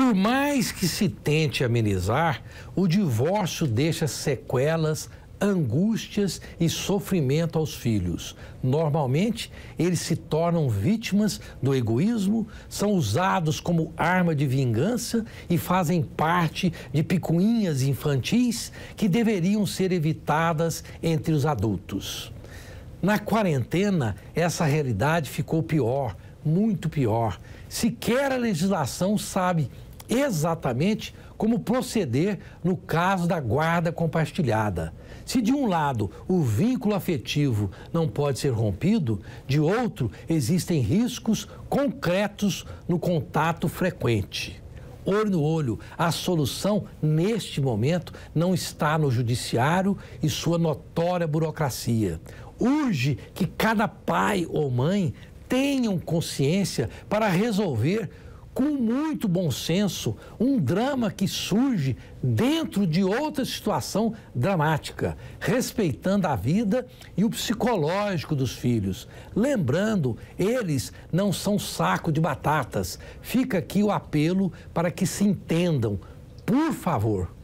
Por mais que se tente amenizar, o divórcio deixa sequelas, angústias e sofrimento aos filhos. Normalmente, eles se tornam vítimas do egoísmo, são usados como arma de vingança e fazem parte de picuinhas infantis que deveriam ser evitadas entre os adultos. Na quarentena, essa realidade ficou pior, muito pior. Sequer a legislação sabe exatamente como proceder no caso da guarda compartilhada. Se de um lado o vínculo afetivo não pode ser rompido, de outro existem riscos concretos no contato frequente. Olho no olho, a solução neste momento não está no judiciário e sua notória burocracia. Urge que cada pai ou mãe tenham consciência para resolver com muito bom senso, um drama que surge dentro de outra situação dramática, respeitando a vida e o psicológico dos filhos. Lembrando, eles não são saco de batatas. Fica aqui o apelo para que se entendam, por favor.